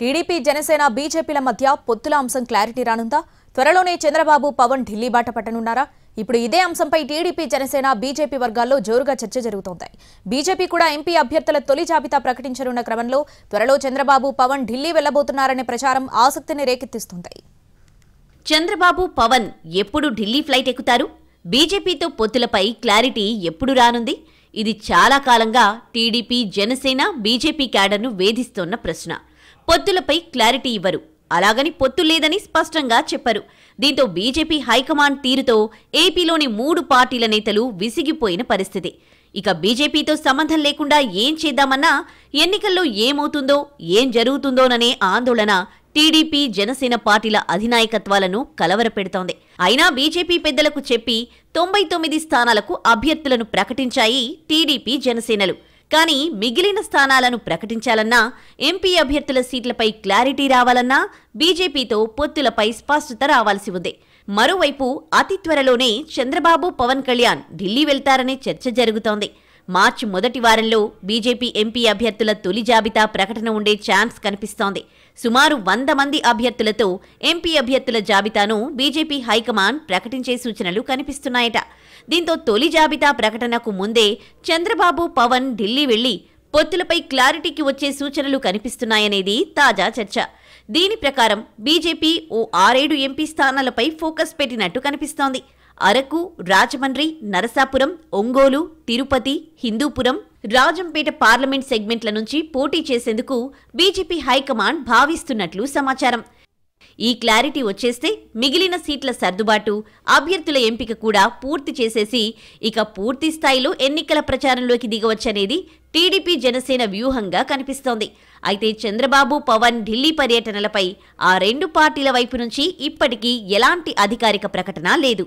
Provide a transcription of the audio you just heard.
TDP Janasena బీజేపీల మధ్య పొత్తుల అంశం క్లారిటీ రానుందా త్వరలోనే చంద్రబాబు పవన్ ఢిల్లీ బాట పట్టనున్నారా ఇప్పుడు ఇదే అంశంపై టీడీపీ జనసేన బీజేపీ వర్గాల్లో జోరుగా చర్చ జరుగుతోంది బీజేపీ కూడా ఎంపీ అభ్యర్థుల తొలి జాబితా ప్రకటించనున్న క్రమంలో త్వరలో చంద్రబాబు పవన్ ఢిల్లీ వెళ్లబోతున్నారనే ప్రచారం ఆసక్తిని రేకెత్తిస్తుంది చంద్రబాబు పవన్ ఎప్పుడు ఢిల్లీ ఫ్లైట్ ఎక్కుతారు బీజేపీతో పొత్తులపై క్లారిటీ ఎప్పుడు రానుంది ఇది చాలా కాలంగా టీడీపీ జనసేన బీజేపీ క్యాడర్ను వేధిస్తోన్న ప్రశ్న పొత్తులపై క్లారిటీ ఇవ్వరు అలాగని పొత్తు లేదని స్పష్టంగా చెప్పారు దీంతో బీజేపీ హైకమాండ్ తీరుతో ఏపీలోని మూడు పార్టీల నేతలు విసిగిపోయిన పరిస్థితి ఇక బీజేపీతో సంబంధం లేకుండా ఏం చేద్దామన్నా ఎన్నికల్లో ఏమవుతుందో ఏం జరుగుతుందోననే ఆందోళన టీడీపీ జనసేన పార్టీల అధినాయకత్వాలను కలవరపెడుతోంది అయినా బీజేపీ పెద్దలకు చెప్పి తొంభై తొమ్మిది స్థానాలకు అభ్యర్థులను ప్రకటించాయి టీడీపీ జనసేనలు కానీ మిగిలిన స్థానాలను ప్రకటించాలన్నా ఎంపీ అభ్యర్థుల సీట్లపై క్లారిటీ రావాలన్నా బీజేపీతో పొత్తులపై స్పష్టత రావాల్సి ఉంది మరోవైపు అతి త్వరలోనే చంద్రబాబు పవన్ కళ్యాణ్ ఢిల్లీ వెళ్తారనే చర్చ జరుగుతోంది మార్చి మొదటి వారంలో బీజేపీ ఎంపీ అభ్యర్థుల తొలి జాబితా ప్రకటన ఉండే ఛాన్స్ కనిపిస్తోంది సుమారు వంద మంది అభ్యర్థులతో ఎంపీ అభ్యర్థుల జాబితాను బీజేపీ హైకమాండ్ ప్రకటించే సూచనలు కనిపిస్తున్నాయట దీంతో తొలి జాబితా ప్రకటనకు ముందే చంద్రబాబు పవన్ ఢిల్లీ వెళ్లి పొత్తులపై క్లారిటీకి వచ్చే సూచనలు కనిపిస్తున్నాయనేది తాజా చర్చ దీని ప్రకారం బీజేపీ ఓ ఆరేడు ఎంపీ స్థానాలపై ఫోకస్ పెట్టినట్టు కనిపిస్తోంది అరకు రాజమండ్రి నరసాపురం ఒంగోలు తిరుపతి హిందూపురం రాజంపేట పార్లమెంట్ సెగ్మెంట్ల నుంచి పోటీ చేసేందుకు బీజేపీ హైకమాండ్ భావిస్తున్నట్లు సమాచారం ఈ క్లారిటీ వచ్చేస్తే మిగిలిన సీట్ల సర్దుబాటు అభ్యర్థుల ఎంపిక కూడా పూర్తి చేసేసి ఇక పూర్తి స్థాయిలో ఎన్నికల ప్రచారంలోకి దిగవచ్చనేది టీడీపీ జనసేన వ్యూహంగా కనిపిస్తోంది అయితే చంద్రబాబు పవన్ ఢిల్లీ పర్యటనలపై ఆ రెండు పార్టీల వైపు నుంచి ఇప్పటికీ ఎలాంటి అధికారిక ప్రకటన లేదు